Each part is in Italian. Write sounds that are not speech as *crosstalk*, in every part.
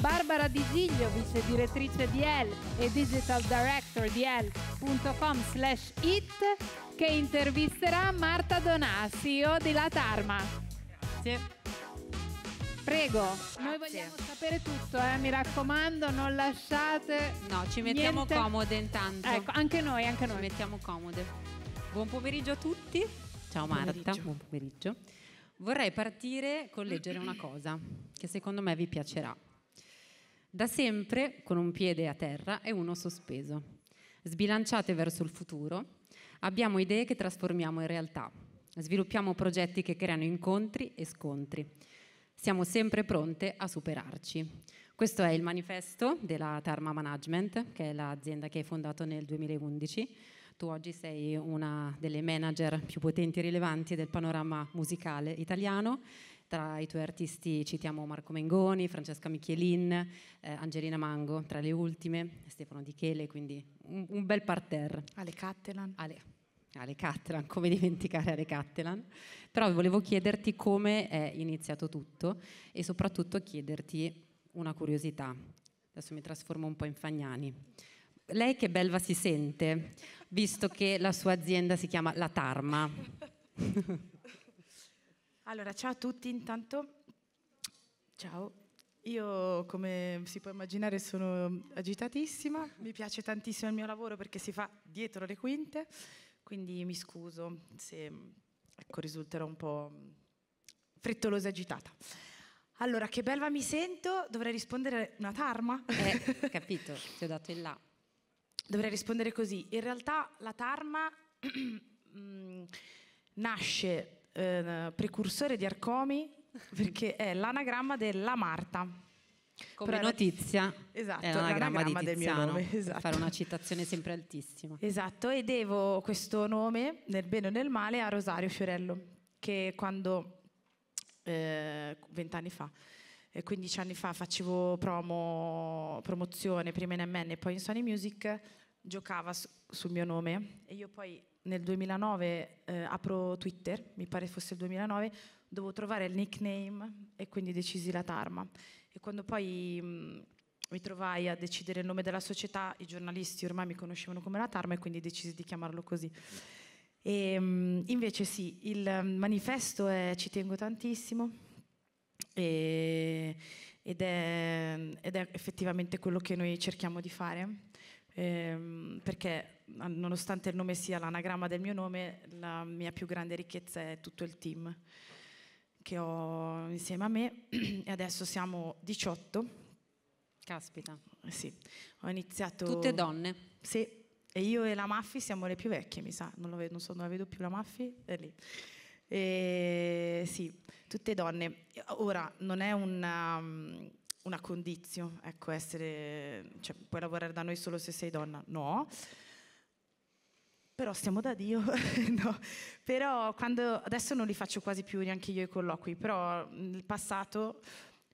Barbara Di Giglio, vice direttrice di L e digital director di L.com slash it, che intervisterà Marta Donà, CEO di La Tarma. Grazie. Prego, noi vogliamo sapere tutto, eh? mi raccomando, non lasciate. No, ci mettiamo niente. comode intanto. Ecco, anche noi, anche noi. Ci mettiamo comode. Buon pomeriggio a tutti. Ciao Marta, pomeriggio. buon pomeriggio. Vorrei partire con leggere una cosa che secondo me vi piacerà da sempre con un piede a terra e uno sospeso. Sbilanciate verso il futuro, abbiamo idee che trasformiamo in realtà, sviluppiamo progetti che creano incontri e scontri. Siamo sempre pronte a superarci. Questo è il manifesto della Tarma Management, che è l'azienda che hai fondato nel 2011. Tu oggi sei una delle manager più potenti e rilevanti del panorama musicale italiano tra i tuoi artisti citiamo Marco Mengoni, Francesca Michelin, eh, Angelina Mango, tra le ultime, Stefano Di Chele, quindi un, un bel parterre. Ale Cattelan. Ale. Ale Cattelan, come dimenticare Ale Cattelan. Però volevo chiederti come è iniziato tutto e soprattutto chiederti una curiosità. Adesso mi trasformo un po' in Fagnani. Lei che belva si sente, visto che la sua azienda si chiama La Tarma. *laughs* Allora, ciao a tutti intanto. Ciao. Io, come si può immaginare, sono agitatissima, mi piace tantissimo il mio lavoro perché si fa dietro le quinte, quindi mi scuso se ecco, risulterò un po' frettolosa e agitata. Allora, che belva mi sento, dovrei rispondere una tarma. Eh, *laughs* capito, ti ho dato il là. Dovrei rispondere così. In realtà la tarma *clears throat* mm, nasce eh, precursore di Arcomi *laughs* perché è l'anagramma della Marta. Come Però notizia, esatto, è l'anagramma, l'anagramma di Tiziano, nome, esatto. fare una citazione sempre altissima. Esatto, e devo questo nome, nel bene o nel male, a Rosario Fiorello, che quando, eh, vent'anni eh, fa, 15 anni fa facevo promo, promozione prima in MN e poi in Sony Music giocava su, sul mio nome e io poi nel 2009 eh, apro Twitter, mi pare fosse il 2009, dovevo trovare il nickname e quindi decisi la Tarma. E quando poi mh, mm, mi trovai a decidere il nome della società, i giornalisti ormai mi conoscevano come la Tarma e quindi decisi di chiamarlo così. E, mh, mm, invece sì, il manifesto è, ci tengo tantissimo e, ed, è, ed è effettivamente quello che noi cerchiamo di fare ehm, perché nonostante il nome sia l'anagramma del mio nome, la mia più grande ricchezza è tutto il team che ho insieme a me *clears throat* e adesso siamo 18. Caspita. Sì, ho iniziato... Tutte donne. Sì, e io e la Maffi siamo le più vecchie, mi sa, non, vedo, non, so, non la vedo più la Maffi, è lì. E, sì, tutte donne. Ora, non è una, um, una condizione, ecco, essere, cioè, puoi lavorare da noi solo se sei donna, no. Però stiamo da Dio, *laughs* no. Però quando, adesso non li faccio quasi più neanche io i colloqui, però nel passato,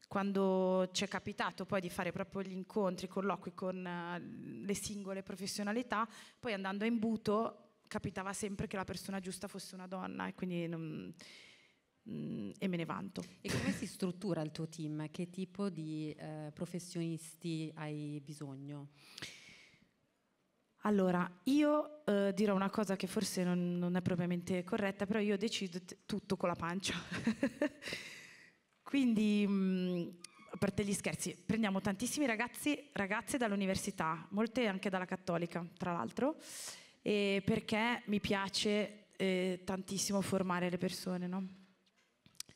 quando ci è capitato poi di fare proprio gli incontri, i colloqui con eh, le singole professionalità, poi andando a imbuto capitava sempre che la persona giusta fosse una donna e quindi non, mh, mm, e me ne vanto. E come si struttura il tuo team? Che tipo di eh, professionisti hai bisogno? Allora, io eh, dirò una cosa che forse non, non, è propriamente corretta, però io decido t- tutto con la pancia. *laughs* Quindi, mh, mm, a parte gli scherzi, prendiamo tantissimi ragazzi, ragazze dall'università, molte anche dalla cattolica, tra l'altro, perché mi piace eh, tantissimo formare le persone, no?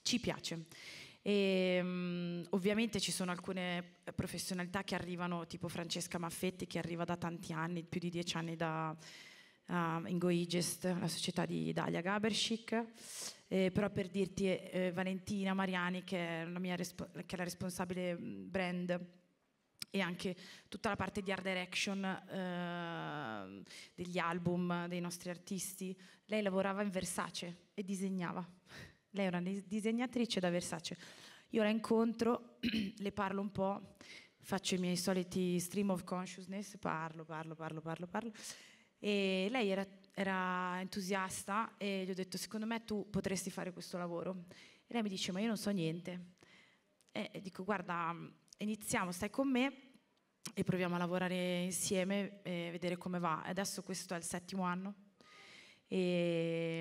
ci piace. E, um, ovviamente ci sono alcune professionalità che arrivano, tipo Francesca Maffetti, che arriva da tanti anni, più di dieci anni da, uh, in la società di Dalia Gaberschik. Eh, però per dirti eh, Valentina Mariani, che è, resp- che è, la responsabile mm, brand e anche tutta la parte di art direction eh, degli album dei nostri artisti, lei lavorava in Versace e disegnava lei è una disegnatrice da Versace. Io la incontro, *clears throat* le parlo un po', faccio i miei soliti stream of consciousness, parlo, parlo, parlo, parlo, parlo. E lei era, era entusiasta e gli ho detto, secondo me tu potresti fare questo lavoro. E lei mi dice, ma io non so niente. E dico, guarda, iniziamo, stai con me e proviamo a lavorare insieme e vedere come va. Adesso questo è il settimo anno e,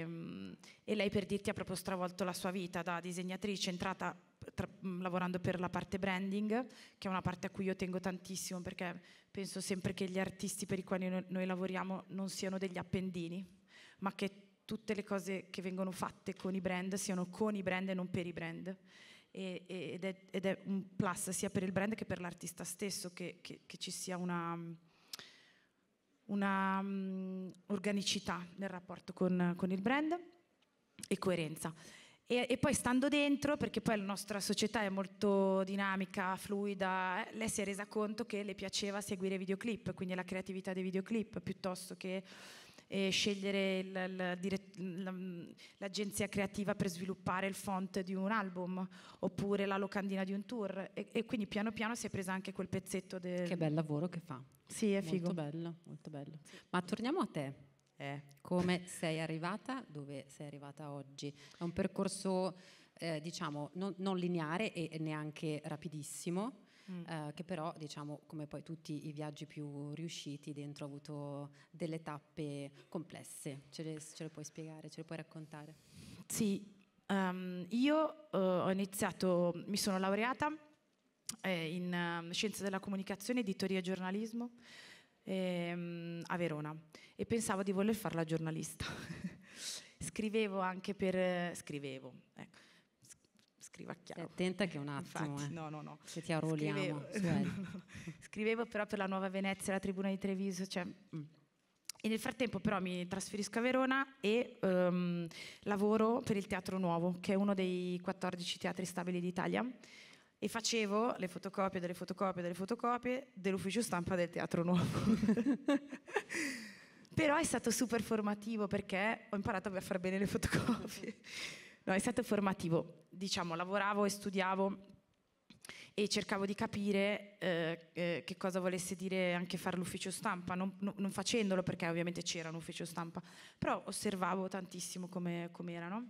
ehm, e, lei per dirti ha proprio stravolto la sua vita da disegnatrice entrata tra, lavorando per la parte branding che è una parte a cui io tengo tantissimo perché penso sempre che gli artisti per i quali noi, lavoriamo non siano degli appendini ma che tutte le cose che vengono fatte con i brand siano con i brand e non per i brand e, ed, è, ed, è, un plus sia per il brand che per l'artista stesso che, che, che ci sia una una um, organicità nel rapporto con, con, il brand e coerenza. E, e, poi stando dentro, perché poi la nostra società è molto dinamica, fluida, eh, lei si è resa conto che le piaceva seguire videoclip, quindi la creatività dei videoclip piuttosto che eh, scegliere l'agenzia creativa per sviluppare il font di un album oppure la locandina di un tour e, e quindi piano piano si è presa anche quel pezzetto del... Che bel lavoro che fa. Sì, è figo. Molto bello, molto bello. Sì. Ma torniamo a te. Eh. Come sei arrivata, dove sei arrivata oggi? È un percorso, eh, diciamo, non, non lineare e neanche rapidissimo mm. eh, che però diciamo come poi tutti i viaggi più riusciti dentro ha avuto delle tappe complesse, ce le, ce le puoi spiegare, ce le puoi raccontare? Sì, um, io uh, ho iniziato, mi sono laureata eh, in uh, scienze della comunicazione, editoria e giornalismo ehm, a Verona e pensavo di voler fare la giornalista. *laughs* scrivevo anche per... Eh, scrivevo, ecco scriva chiaro. attenta eh, che un attimo, Infatti, eh. no, no, no. se ti arruoliamo. Scrivevo, eh. *laughs* Scrivevo però per la Nuova Venezia, la Tribuna di Treviso, cioè... Mm. E nel frattempo però mi trasferisco a Verona e um, lavoro per il Teatro Nuovo, che è uno dei 14 teatri stabili d'Italia, e facevo le fotocopie delle fotocopie delle fotocopie dell'ufficio stampa del Teatro Nuovo. *laughs* però è stato super formativo perché ho imparato a far bene le fotocopie. No, è stato formativo. Diciamo, lavoravo e studiavo e cercavo di capire eh, eh, che cosa volesse dire anche fare l'ufficio stampa, non, no, non facendolo perché ovviamente c'era un ufficio stampa, però osservavo tantissimo come, come era.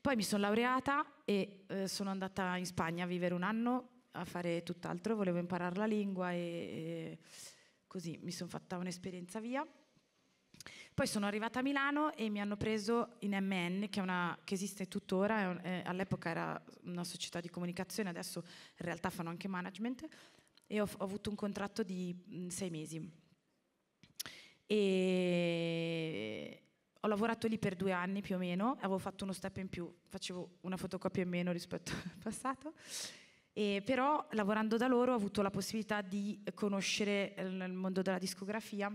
Poi mi sono laureata e eh, sono andata in Spagna a vivere un anno a fare tutt'altro, volevo imparare la lingua e, e così mi sono fatta un'esperienza via. Poi sono arrivata a Milano e mi hanno preso in MN, che, una, che esiste tuttora, è, all'epoca era una società di comunicazione, adesso in realtà fanno anche management, e ho, ho avuto un contratto di mh, sei mesi. E ho lavorato lì per due anni più o meno, avevo fatto uno step in più, facevo una fotocopia in meno rispetto *laughs* al passato. E però lavorando da loro ho avuto la possibilità di conoscere il eh, mondo della discografia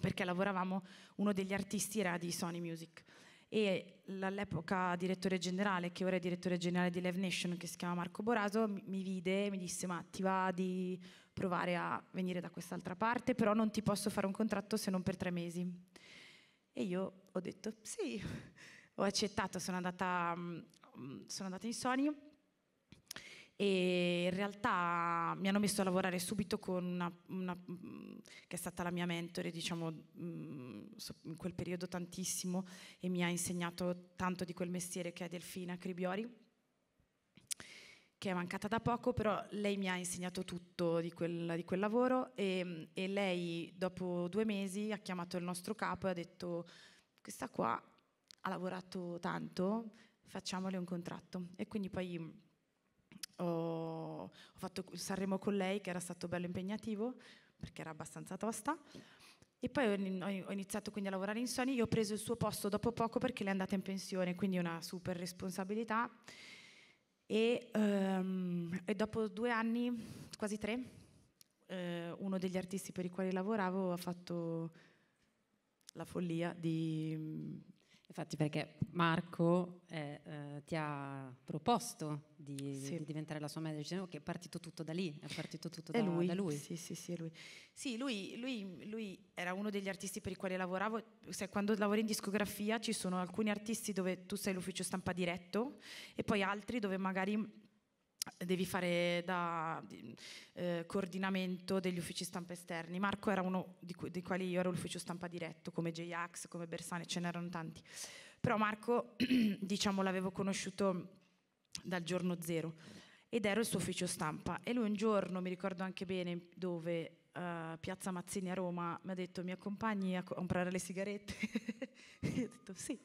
perché lavoravamo, uno degli artisti era di Sony Music e all'epoca direttore generale, che ora è direttore generale di Live Nation, che si chiama Marco Boraso, mi vide e mi disse ma ti va di provare a venire da quest'altra parte, però non ti posso fare un contratto se non per tre mesi. E io ho detto sì, *laughs* ho accettato, sono andata, mm, sono andata in Sony e in realtà mi hanno messo a lavorare subito con una, una mm, che è stata la mia mentore, diciamo, mm, in quel periodo tantissimo e mi ha insegnato tanto di quel mestiere che è Delfina Cribiori che è mancata da poco, però lei mi ha insegnato tutto di quel, di quel lavoro e, e, lei dopo due mesi ha chiamato il nostro capo e ha detto questa qua ha lavorato tanto, facciamole un contratto. E quindi poi ho, ho fatto Sanremo con lei che era stato bello impegnativo perché era abbastanza tosta. E poi ho iniziato quindi a lavorare in Sony, io ho preso il suo posto dopo poco perché lei è andata in pensione, quindi una super responsabilità. E, um, e dopo due anni, quasi tre, eh, uno degli artisti per i quali lavoravo ha fatto la follia di Infatti perché Marco è, eh, eh, ti ha proposto di, sì. di, diventare la sua manager, che è partito tutto da lì, è partito tutto da, lui. da lui. Sì, sì, sì, lui. sì lui, lui, lui, era uno degli artisti per i quali lavoravo, cioè, quando lavori in discografia ci sono alcuni artisti dove tu sei l'ufficio stampa diretto e poi altri dove magari devi fare da eh, coordinamento degli uffici stampa esterni. Marco era uno di, cui, dei quali io ero l'ufficio stampa diretto, come J-Ax, come Bersani, ce n'erano tanti. Però Marco, *clears throat* diciamo, l'avevo conosciuto dal giorno zero ed ero il suo ufficio stampa. E lui un giorno, mi ricordo anche bene dove, uh, Piazza Mazzini a Roma, mi ha detto mi accompagni a comprare le sigarette? *laughs* io ho detto sì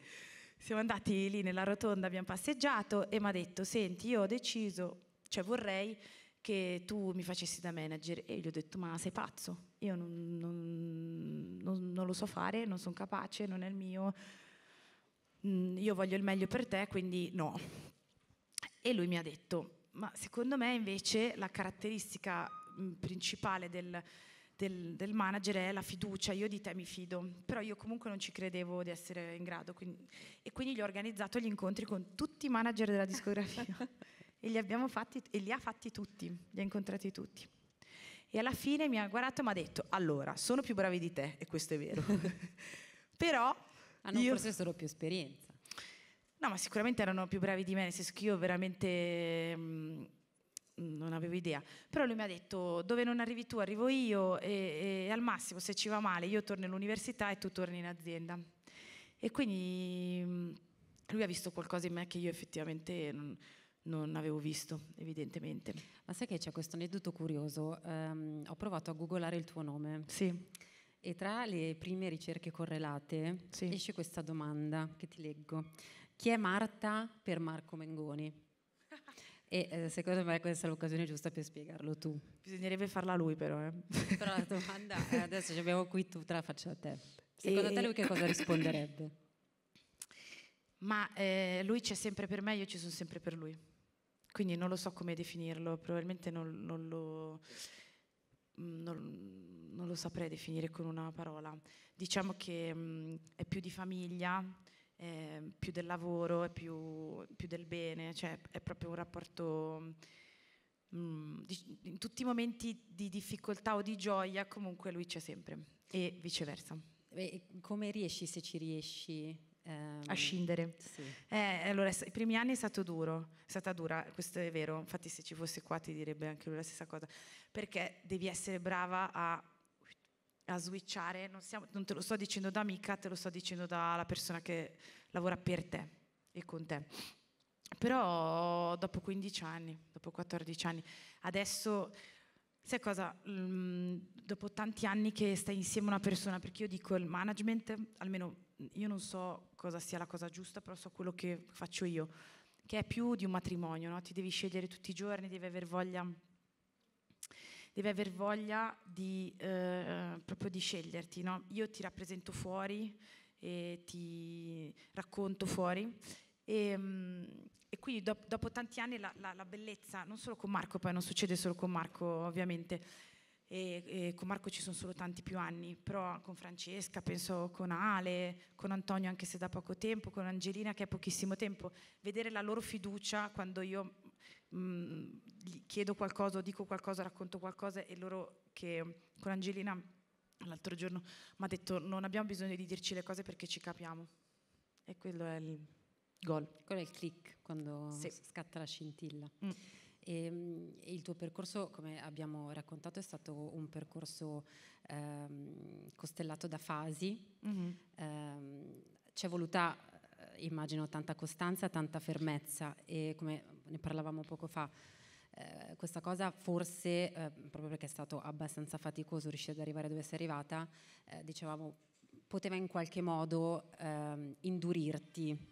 siamo andati lì nella rotonda, abbiamo passeggiato e mi ha detto, senti, io ho deciso cioè vorrei che tu mi facessi da manager e gli ho detto ma sei pazzo, io non, non, non, non lo so fare, non sono capace, non è il mio, mm, io voglio il meglio per te, quindi no. E lui mi ha detto ma secondo me invece la caratteristica mm, principale del, del, del, manager è la fiducia, io di te mi fido, però io comunque non ci credevo di essere in grado quindi, e quindi gli ho organizzato gli incontri con tutti i manager della discografia *laughs* e li, abbiamo fatti, e li ha fatti tutti, li ha incontrati tutti. E alla fine mi ha guardato e mi ha detto, allora, sono più bravi di te, e questo è vero. *laughs* Però... Hanno ah, io... forse solo più esperienza. No, ma sicuramente erano più bravi di me, nel senso che io veramente mm, non avevo idea. Però lui mi ha detto dove non arrivi tu arrivo io e, e al massimo se ci va male io torno all'università e tu torni in azienda. E quindi mm, lui ha visto qualcosa in me che io effettivamente non, non avevo visto, evidentemente. Ma sai che c'è questo aneddoto curioso? Um, ho provato a googolare il tuo nome. Sì. E tra le prime ricerche correlate sì. esce questa domanda che ti leggo. Chi è Marta per Marco Mengoni? E eh, secondo me questa è l'occasione giusta per spiegarlo tu. Bisognerebbe farla lui però. Eh. *laughs* Però la domanda è adesso, ci abbiamo qui tu, te la faccia a te. Secondo e... te lui che cosa risponderebbe? Ma eh, lui c'è sempre per me, io ci sono sempre per lui. Quindi non lo so come definirlo, probabilmente non, non, lo, mm, non, non lo, saprei definire con una parola. Diciamo che mh, mm, è più di famiglia, è più del lavoro, è più, più del bene, cioè è proprio un rapporto mm, in tutti i momenti di difficoltà o di gioia comunque lui c'è sempre e viceversa. come riesci se ci riesci Ehm, a scindere. Sì. Eh, allora, i primi anni è stato duro, è stata dura, questo è vero, infatti se ci fosse qua ti direbbe anche lui la stessa cosa, perché devi essere brava a, a switchare, non, siamo, non, te lo sto dicendo da amica, te lo sto dicendo dalla persona che lavora per te e con te. Però dopo 15 anni, dopo 14 anni, adesso... Sai cosa? Dopo tanti anni che stai insieme a una persona, perché io dico il management, almeno io non so cosa sia la cosa giusta, però so quello che faccio io, che è più di un matrimonio, no? ti devi scegliere tutti i giorni, devi aver voglia, devi aver voglia di, eh, eh proprio di sceglierti. No? Io ti rappresento fuori e ti racconto fuori. E, mm, e quindi do, dopo tanti anni la, la, la bellezza, non solo con Marco, poi non succede solo con Marco ovviamente, e, e con Marco ci sono solo tanti più anni, però con Francesca, penso con Ale, con Antonio anche se da poco tempo, con Angelina che è pochissimo tempo, vedere la loro fiducia quando io mh, mm, chiedo qualcosa, dico qualcosa, racconto qualcosa e loro che con Angelina l'altro giorno mi ha detto non abbiamo bisogno di dirci le cose perché ci capiamo e quello è il gol. Quello è il click quando sì. scatta la scintilla. Mm. E, ehm, il tuo percorso, come abbiamo raccontato, è stato un percorso ehm, costellato da fasi. Mm-hmm. Ehm, c'è voluta, eh, immagino, tanta costanza, tanta fermezza e come ne parlavamo poco fa, eh, questa cosa forse, eh, proprio perché è stato abbastanza faticoso riuscire ad arrivare dove sei arrivata, eh, dicevamo, poteva in qualche modo ehm, indurirti.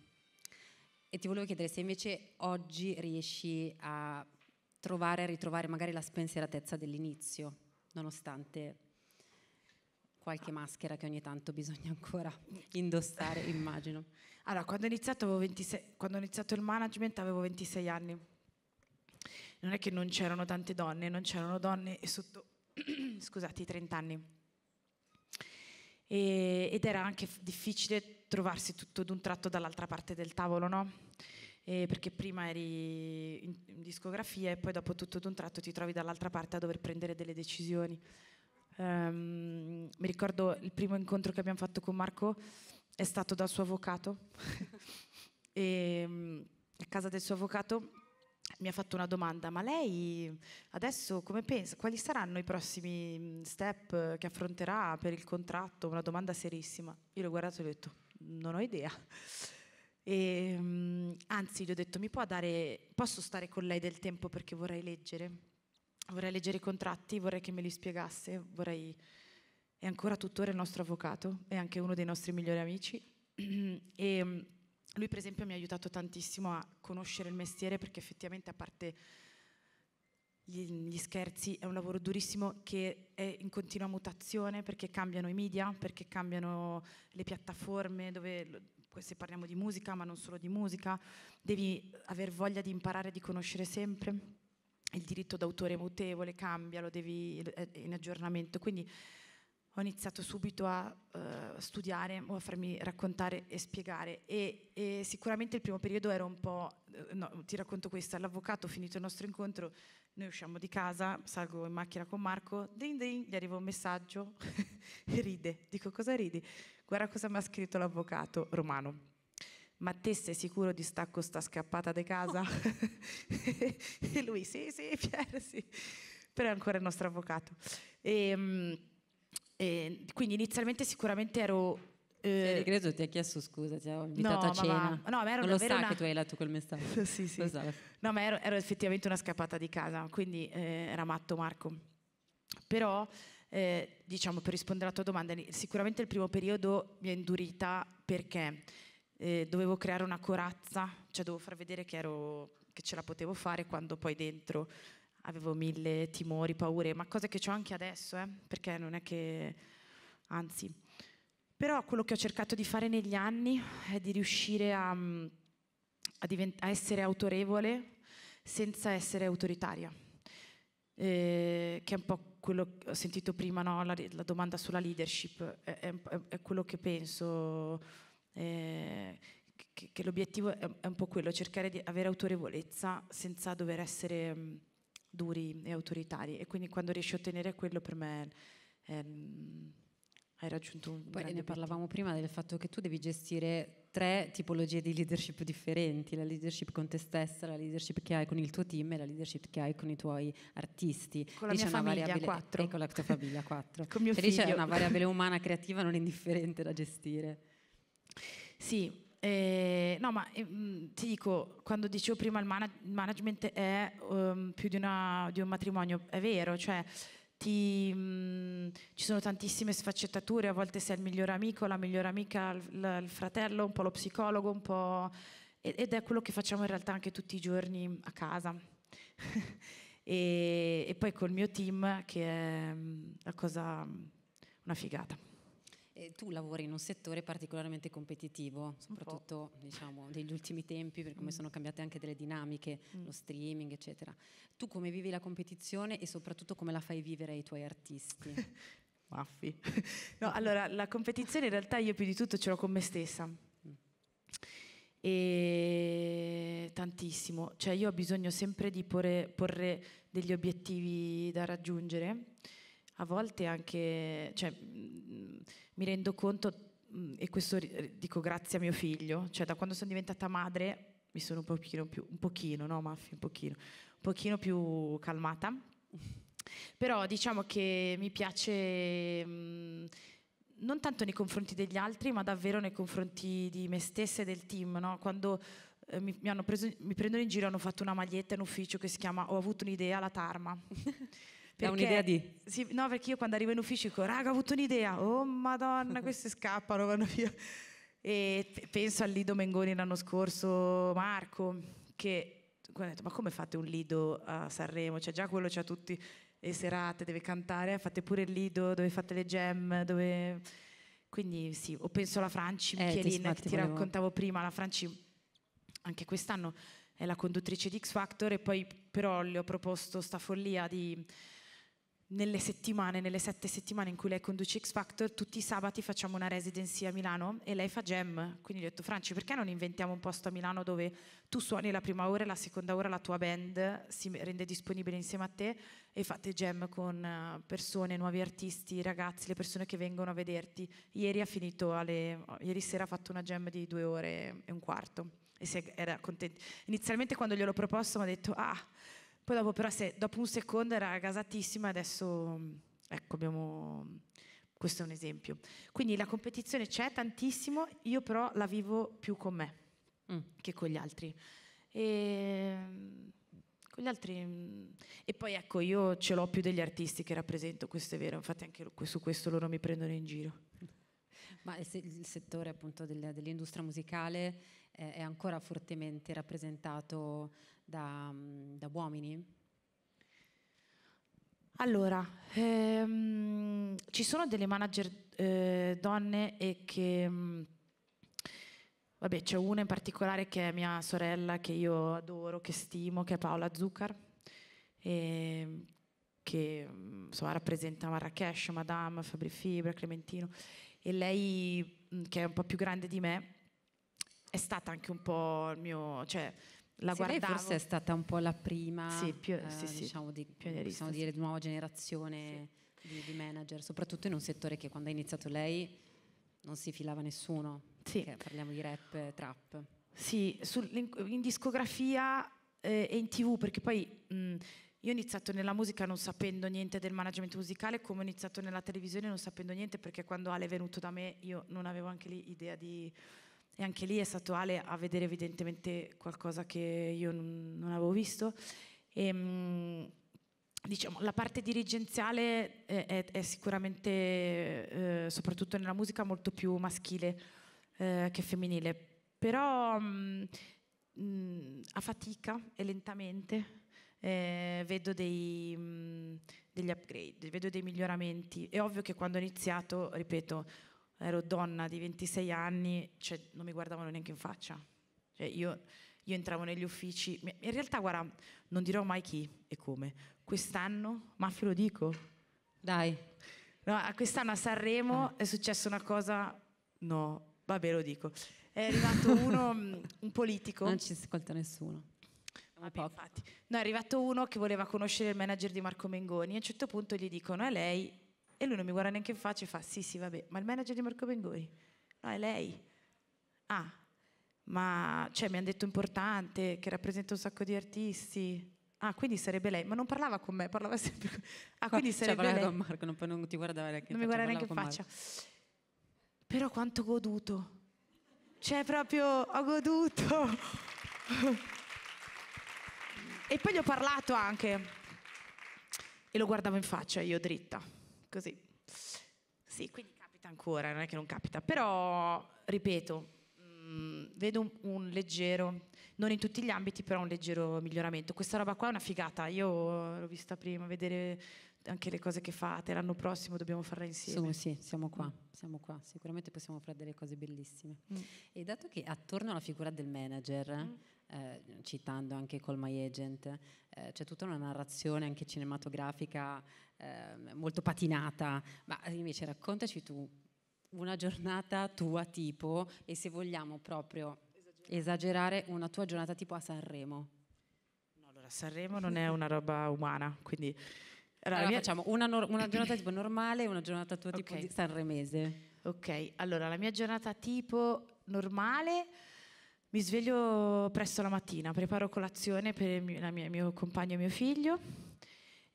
E ti volevo chiedere se invece oggi riesci a trovare e ritrovare magari la spensieratezza dell'inizio, nonostante qualche maschera che ogni tanto bisogna ancora *laughs* indossare, immagino. Allora, quando ho, iniziato, 26, quando ho iniziato il management avevo 26 anni. Non è che non c'erano tante donne, non c'erano donne sotto, *clears throat* scusate, i 30 anni. E, ed era anche difficile trovarsi tutto d'un tratto dall'altra parte del tavolo, no? eh, perché prima eri in, in discografia e poi dopo tutto d'un tratto ti trovi dall'altra parte a dover prendere delle decisioni. Um, mi ricordo il primo incontro che abbiamo fatto con Marco è stato dal suo avvocato *laughs* e um, a casa del suo avvocato mi ha fatto una domanda, ma lei adesso come pensa, quali saranno i prossimi mm, step che affronterà per il contratto? Una domanda serissima. Io l'ho guardato e ho detto, non ho idea. E, ehm, anzi, gli ho detto, mi può dare, posso stare con lei del tempo perché vorrei leggere? Vorrei leggere i contratti, vorrei che me li spiegasse, vorrei... È ancora tuttora il nostro avvocato, è anche uno dei nostri migliori amici. e *clears throat* ehm, lui, per esempio, mi ha aiutato tantissimo a conoscere il mestiere perché effettivamente, a parte gli, scherzi, è un lavoro durissimo che è in continua mutazione perché cambiano i media, perché cambiano le piattaforme dove se parliamo di musica, ma non solo di musica, devi aver voglia di imparare, di conoscere sempre. Il diritto d'autore è mutevole, cambia, lo devi è in aggiornamento. Quindi ho iniziato subito a uh, studiare o a farmi raccontare e spiegare e, e, sicuramente il primo periodo era un po', eh, no, ti racconto questo: l'avvocato finito il nostro incontro, noi usciamo di casa, salgo in macchina con Marco, ding ding, gli arriva un messaggio e *laughs* ride, dico cosa ridi? Guarda cosa mi ha scritto l'avvocato romano. Ma te sei sicuro di stacco sta scappata di casa? Oh. *laughs* e lui, sì, sì, Pier, sì. Però è ancora il nostro avvocato. E, ehm, e, quindi inizialmente sicuramente ero eh, credo ti ha chiesto scusa, ti ho invitato no, a cena. Ma, no, ma ero, non lo sa una... che tu hai letto quel messaggio. *laughs* sì, sì. Esatto. No, ma ero, ero, effettivamente una scappata di casa, quindi eh, era matto Marco. Però eh, diciamo per rispondere alla tua domanda, sicuramente il primo periodo mi è indurita perché eh, dovevo creare una corazza, cioè dovevo far vedere che, ero, che ce la potevo fare quando poi dentro avevo mille timori, paure, ma cose che ho anche adesso, eh, perché non è che, anzi, però quello che ho cercato di fare negli anni è di riuscire a, mm, a, divent- a essere autorevole senza essere autoritaria eh, che è un po' quello che ho sentito prima, no? la, la, domanda sulla leadership, è, è, è quello che penso, eh, che, che, l'obiettivo è, è, un po' quello, cercare di avere autorevolezza senza dover essere mh, mm, duri e autoritari e quindi quando riesci a ottenere quello per me è, mh, mm, hai raggiunto un Poi ne parlavamo obiettivo. prima del fatto che tu devi gestire tre tipologie di leadership differenti, la leadership con te stessa, la leadership che hai con il tuo team e la leadership che hai con i tuoi artisti. Con la Lì mia famiglia, variabile... quattro. E con la tua famiglia, quattro. *laughs* con mio e figlio. c'è una variabile *laughs* umana creativa non indifferente da gestire. Sì, eh, no, ma eh, mm, ti dico, quando dicevo prima il, man- il management è um, più di, una, di, un matrimonio, è vero, cioè ti, mh, ci sono tantissime sfaccettature, a volte sei il miglior amico, la migliore amica, il, il fratello, un po' lo psicologo, un po'... Ed è quello che facciamo in realtà anche tutti i giorni a casa. *laughs* e, e poi col mio team, che è la cosa, una figata eh, tu lavori in un settore particolarmente competitivo, soprattutto diciamo, degli ultimi tempi, per come mm. sono cambiate anche delle dinamiche, mm. lo streaming, eccetera. Tu come vivi la competizione e soprattutto come la fai vivere ai tuoi artisti? *laughs* Maffi. no, allora, la competizione in realtà io più di tutto ce l'ho con me stessa. Mm. E tantissimo, cioè io ho bisogno sempre di porre, porre degli obiettivi da raggiungere a volte anche, cioè, mm, mi rendo conto, mm, e questo dico grazie a mio figlio, cioè da quando sono diventata madre mi sono un pochino più, un pochino, no Maffi, un pochino, un pochino più calmata, però diciamo che mi piace... Mh, mm, non tanto nei confronti degli altri, ma davvero nei confronti di me stessa e del team. No? Quando eh, mi, mi, preso, mi, prendono in giro hanno fatto una maglietta in ufficio che si chiama Ho avuto un'idea alla Tarma. *laughs* Perché, ha un'idea di... Sì, no, perché io quando arrivo in ufficio dico, raga, ho avuto un'idea, oh madonna, *laughs* queste scappano, vanno via. E penso al Lido Mengoni l'anno scorso, Marco, che ha detto, ma come fate un Lido a Sanremo? Cioè già quello c'ha tutti le serate, deve cantare, eh, fate pure il Lido, dove fate le gem, dove... Quindi sì, o penso alla Franci eh, ti che ti raccontavo volevo. prima, la Franci anche quest'anno è la conduttrice di X Factor e poi però le ho proposto sta follia di nelle settimane, nelle sette settimane in cui lei conduce X Factor, tutti i sabati facciamo una residency a Milano e lei fa jam. Quindi gli ho detto, Franci, perché non inventiamo un posto a Milano dove tu suoni la prima ora e la seconda ora la tua band si rende disponibile insieme a te e fate jam con eh, persone, nuovi artisti, ragazzi, le persone che vengono a vederti. Ieri, alle, ieri sera ha fatto una jam di due ore e un quarto e era contento. Inizialmente quando gliel'ho proposto mi ha detto, ah poi dopo, però, se, dopo un secondo era gasatissima, adesso ecco abbiamo. Questo è un esempio. Quindi la competizione c'è tantissimo, io però la vivo più con me mm. che con gli altri. E con gli altri. E poi ecco, io ce l'ho più degli artisti che rappresento, questo è vero, infatti anche su questo loro mi prendono in giro. Ma il settore appunto dell'industria musicale eh, è ancora fortemente rappresentato da, mm, da uomini? Allora, ehm, ci sono delle manager eh, donne e che... Mm, vabbè, c'è una in particolare che è mia sorella, che io adoro, che stimo, che è Paola Zucar, eh, che mm, insomma, rappresenta Marrakesh, Madame, Fabri Fibra, Clementino. E lei, che è un po' più grande di me, è stata anche un po' il mio... Cioè, la sì, guardavo. forse è stata un po' la prima, sì, più, eh, sì, diciamo, di, possiamo dire, nuova generazione di, di, manager, soprattutto in un settore che quando ha iniziato lei non si filava nessuno, Sì. parliamo di rap trap. Sì, sul, in, in, discografia eh, e in tv, perché poi... Mh, io ho iniziato nella musica non sapendo niente del management musicale, come ho iniziato nella televisione non sapendo niente, perché quando Ale è venuto da me io non avevo anche lì idea di, e anche lì è stato Ale a vedere evidentemente qualcosa che io non, non avevo visto. E, ehm, diciamo, la parte dirigenziale è, eh, è, è sicuramente, eh, soprattutto nella musica, molto più maschile eh, che femminile, però mh, mm, mm, a fatica e lentamente. Eh, vedo dei, mh, mm, degli upgrade, vedo dei miglioramenti. È ovvio che quando ho iniziato, ripeto, ero donna di 26 anni, cioè, non mi guardavano neanche in faccia. Cioè, io, io, entravo negli uffici, in realtà guarda, non dirò mai chi e come. Quest'anno, Maffio lo dico. Dai. No, quest'anno a Sanremo ah. è successa una cosa, no, vabbè lo dico. È arrivato uno, *laughs* mm, un politico. Non ci ascolta nessuno. Vabbè, infatti. No, è arrivato uno che voleva conoscere il manager di Marco Mengoni. A un certo punto gli dicono: È lei e lui non mi guarda neanche in faccia e fa, sì, sì, vabbè, ma il manager di Marco Bengori? No, è lei. Ah, ma cioè, mi hanno detto importante, che rappresenta un sacco di artisti. Ah, quindi sarebbe lei, ma non parlava con me, parlava sempre con... Ah, quindi cioè, lei. con Marco, non, non ti guardava neanche Non mi guardava neanche in faccia. Marco. Però quanto goduto. Cioè, proprio ho goduto. e poi gli ho parlato anche. E lo guardavo in faccia, io dritta così. Sì, quindi capita ancora, non è che non capita, però ripeto, mh, mm, vedo un, un, leggero, non in tutti gli ambiti, però un leggero miglioramento. Questa roba qua è una figata, io l'ho vista prima, vedere anche le cose che fate, l'anno prossimo dobbiamo farla insieme. Sono, sì, siamo qua, mm. siamo qua, sicuramente possiamo fare delle cose bellissime. Mm. E dato che attorno alla figura del manager... Mm eh, citando anche Call My Agent, eh, c'è tutta una narrazione anche cinematografica eh, molto patinata, ma invece raccontaci tu una giornata tua tipo e se vogliamo proprio esagerare, esagerare una tua giornata tipo a Sanremo. No, allora Sanremo non è una roba umana, quindi... Allora, allora mia... facciamo una, no- una, giornata tipo normale e una giornata tua okay. tipo sanremese. Ok, allora la mia giornata tipo normale mi sveglio presto la mattina, preparo colazione per il mio, mio compagno e mio figlio,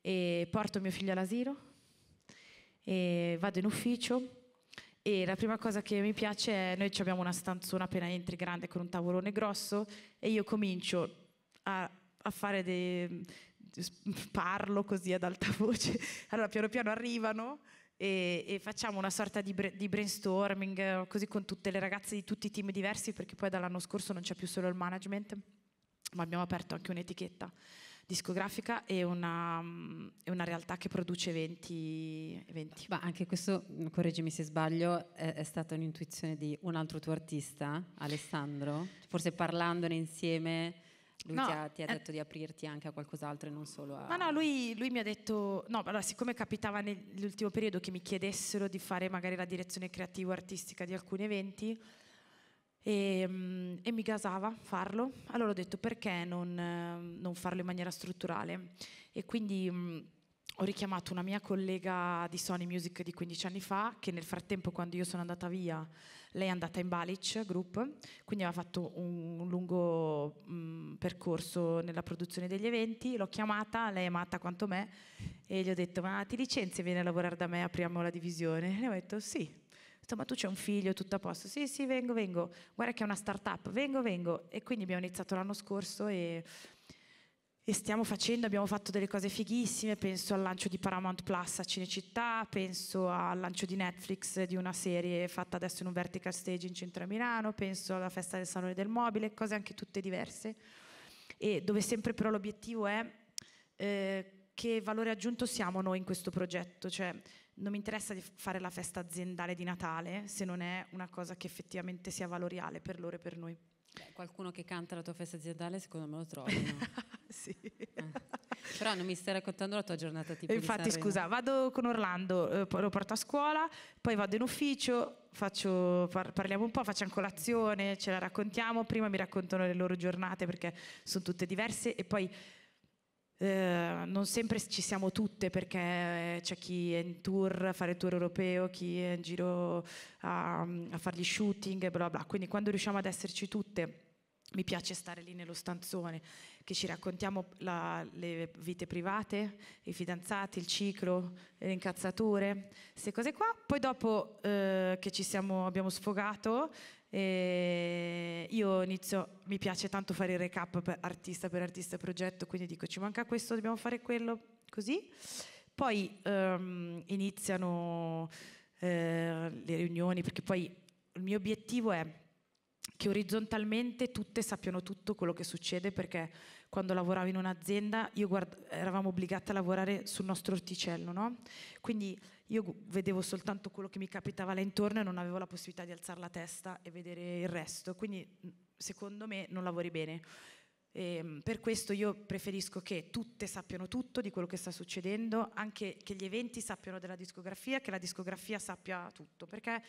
e porto mio figlio all'asilo, vado in ufficio e la prima cosa che mi piace è noi abbiamo una stanzona appena entri grande con un tavolone grosso e io comincio a, a fare dei... parlo così ad alta voce, *laughs* allora piano piano arrivano e, e facciamo una sorta di, di, brainstorming eh, così con tutte le ragazze di tutti i team diversi perché poi dall'anno scorso non c'è più solo il management ma abbiamo aperto anche un'etichetta discografica e una, mm, una, realtà che produce 20 eventi. Ma anche questo, mm, correggimi se sbaglio, è, è stata un'intuizione di un altro tuo artista, Alessandro, forse parlandone insieme lui no, ti, ha, ti ha eh, detto di aprirti anche a qualcos'altro e non solo a... Ma no, lui, lui mi ha detto... No, allora, siccome capitava nell'ultimo periodo che mi chiedessero di fare magari la direzione creativa artistica di alcuni eventi e, ehm, e mi gasava farlo, allora ho detto perché non, ehm, non farlo in maniera strutturale. E quindi mh, mm, ho richiamato una mia collega di Sony Music di 15 anni fa, che nel frattempo quando io sono andata via lei è andata in Balic Group, quindi aveva fatto un lungo mh, mm, percorso nella produzione degli eventi, l'ho chiamata, lei è matta quanto me, e gli ho detto ma ti licenzi e vieni a lavorare da me, apriamo la divisione. E lei ha detto sì. Insomma, tu c'hai un figlio, tutto a posto. Sì, sì, vengo, vengo. Guarda che è una start-up, vengo, vengo. E quindi abbiamo iniziato l'anno scorso e e stiamo facendo, abbiamo fatto delle cose fighissime, penso al lancio di Paramount Plus a Cinecittà, penso al lancio di Netflix di una serie fatta adesso in un vertical stage in centro a Milano, penso alla festa del Salone del Mobile, cose anche tutte diverse, e dove sempre però l'obiettivo è eh, che valore aggiunto siamo noi in questo progetto, cioè non mi interessa di fare la festa aziendale di Natale se non è una cosa che effettivamente sia valoriale per loro e per noi. Beh, qualcuno che canta la tua festa aziendale secondo me lo trovi. No? *laughs* *laughs* sì. Eh. Però non mi stai raccontando la tua giornata tipo Infatti scusa, vado con Orlando, eh, lo porto a scuola, poi vado in ufficio, faccio, par parliamo un po', facciamo colazione, ce la raccontiamo, prima mi raccontano le loro giornate perché sono tutte diverse e poi... Eh, non sempre ci siamo tutte perché eh, c'è chi è in tour a fare tour europeo, chi è in giro a, a fare gli shooting bla bla. Quindi quando riusciamo ad esserci tutte mi piace stare lì nello stanzone che ci raccontiamo la, le vite private, i fidanzati, il ciclo, le incazzature, queste cose qua. Poi dopo eh, che ci siamo, abbiamo sfogato, eh, io inizio, mi piace tanto fare il recap per artista per artista progetto, quindi dico ci manca questo, dobbiamo fare quello, così. Poi ehm, iniziano eh, le riunioni, perché poi il mio obiettivo è che orizzontalmente tutte sappiano tutto quello che succede perché quando lavoravo in un'azienda, guard- eravamo obbligate a lavorare sul nostro orticello, no? Quindi io vedevo soltanto quello che mi capitava là intorno e non avevo la possibilità di alzare la testa e vedere il resto. Quindi mhmm, secondo me non lavori bene. E ehm, per questo io preferisco che tutte sappiano tutto di quello che sta succedendo, anche che gli eventi sappiano della discografia, che la discografia sappia tutto, perché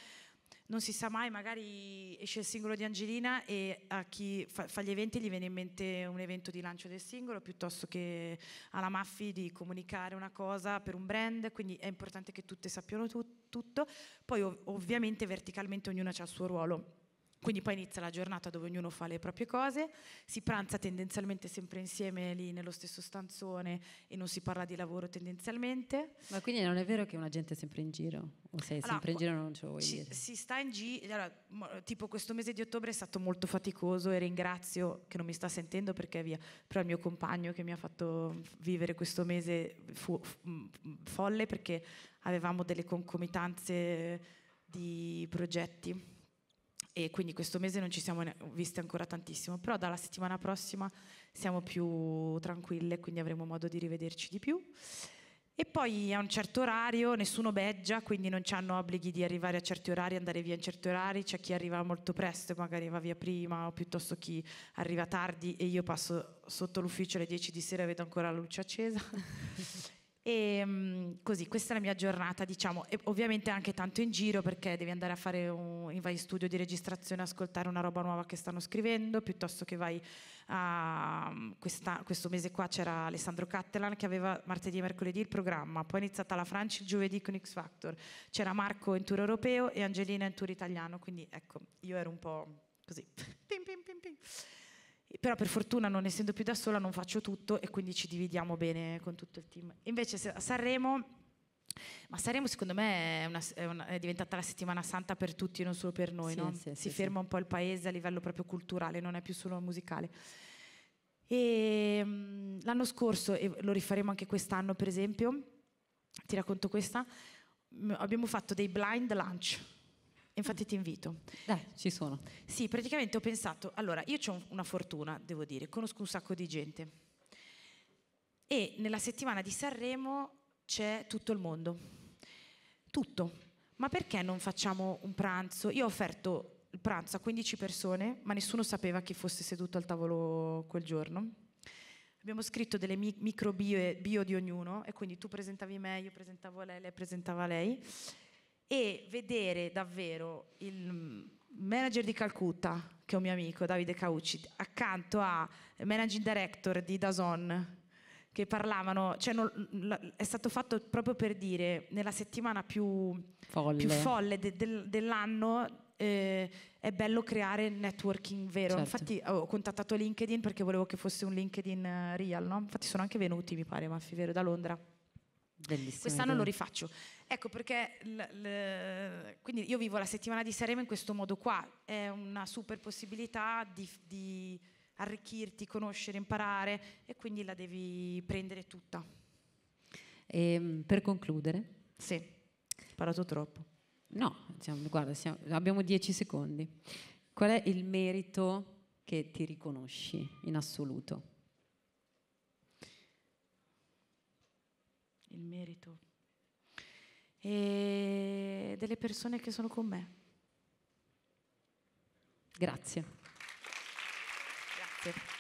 non si sa mai, magari esce il singolo di Angelina e a chi fa, fa, gli eventi gli viene in mente un evento di lancio del singolo piuttosto che alla Maffi di comunicare una cosa per un brand, quindi è importante che tutte sappiano tu, tutto. Poi ov- ovviamente verticalmente ognuna ha il suo ruolo quindi poi inizia la giornata dove ognuno fa le proprie cose, si pranza tendenzialmente sempre insieme lì nello stesso stanzone e non si parla di lavoro tendenzialmente. Ma quindi non è vero che una gente è sempre in giro? O sei allora, sempre in giro non ce lo vuoi ci, dire? Si sta in giro, allora, tipo questo mese di ottobre è stato molto faticoso e ringrazio che non mi sta sentendo perché è via, però il mio compagno che mi ha fatto vivere questo mese fu, fu folle perché avevamo delle concomitanze di progetti e quindi questo mese non ci siamo viste ancora tantissimo, però dalla settimana prossima siamo più tranquille, quindi avremo modo di rivederci di più. E poi a un certo orario nessuno beggia, quindi non ci hanno obblighi di arrivare a certi orari, andare via in certi orari, c'è chi arriva molto presto e magari va via prima, o piuttosto chi arriva tardi e io passo sotto l'ufficio alle 10 di sera e vedo ancora la luce accesa. *laughs* E ehm, così, questa è la mia giornata, diciamo, e ovviamente anche tanto in giro perché devi andare a fare un, vai in studio di registrazione, ascoltare una roba nuova che stanno scrivendo, piuttosto che vai a questa, questo mese qua c'era Alessandro Cattelan che aveva martedì e mercoledì il programma, poi è iniziata la Francia il giovedì con X Factor, c'era Marco in tour europeo e Angelina in tour italiano, quindi ecco, io ero un po' così. *laughs* pim, pim, pim, pim però per fortuna non essendo più da sola non faccio tutto e quindi ci dividiamo bene con tutto il team. Invece a Sanremo, ma Sanremo secondo me è, una, è, una, è diventata la settimana santa per tutti non solo per noi, sì, no? sì, si sì, ferma un po' il paese a livello proprio culturale, non è più solo musicale. E, mm, l'anno scorso, e lo rifaremo anche quest'anno per esempio, ti racconto questa, abbiamo fatto dei blind lunch Infatti ti invito. Dai, ci sono. Sì, praticamente ho pensato, allora io ho una fortuna, devo dire, conosco un sacco di gente. E nella settimana di Sanremo c'è tutto il mondo. Tutto. Ma perché non facciamo un pranzo? Io ho offerto il pranzo a 15 persone, ma nessuno sapeva chi fosse seduto al tavolo quel giorno. Abbiamo scritto delle micro bio, bio di ognuno e quindi tu presentavi me, io presentavo lei, lei presentava lei e vedere davvero il manager di Calcutta, che è un mio amico, Davide Caucci, accanto a managing director di Dazon, che parlavano, cioè non, è stato fatto proprio per dire, nella settimana più folle, più folle de, de, dell'anno eh, è bello creare networking vero. Certo. Infatti ho contattato LinkedIn perché volevo che fosse un LinkedIn eh, real, no? Infatti sono anche venuti, mi pare, Maffi, vero, da Londra. Bellissimo. Quest'anno idea. lo rifaccio. Ecco perché l, l, quindi io vivo la settimana di Sanremo in questo modo qua, è una super possibilità di, di arricchirti, conoscere, imparare e quindi la devi prendere tutta. E, ehm, per concludere? Sì, ho parlato troppo. No, diciamo, guarda, siamo, abbiamo dieci secondi. Qual è il merito che ti riconosci in assoluto? il merito, e delle persone che sono con me. Grazie. Grazie.